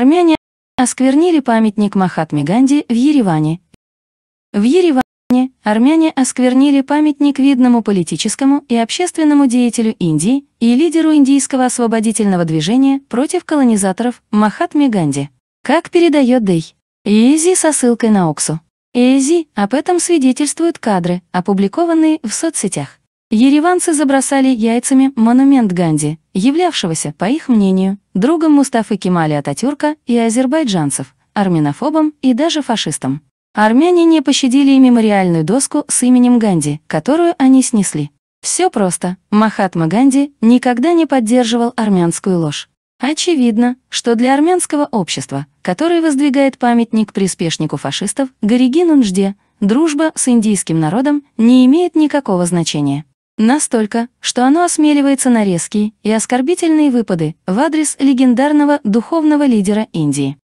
Армяне осквернили памятник Махатме Ганди в Ереване. В Ереване армяне осквернили памятник видному политическому и общественному деятелю Индии и лидеру индийского освободительного движения против колонизаторов Махатме Ганди. Как передает Дэй. Изи со ссылкой на Оксу. Изи об этом свидетельствуют кадры, опубликованные в соцсетях. Ереванцы забросали яйцами монумент Ганди, являвшегося, по их мнению, другом Мустафы Кемали Ататюрка и азербайджанцев, армянофобом и даже фашистом. Армяне не пощадили и мемориальную доску с именем Ганди, которую они снесли. Все просто. Махатма Ганди никогда не поддерживал армянскую ложь. Очевидно, что для армянского общества, которое воздвигает памятник приспешнику фашистов Горигину Нжде, дружба с индийским народом не имеет никакого значения. Настолько, что оно осмеливается на резкие и оскорбительные выпады в адрес легендарного духовного лидера Индии.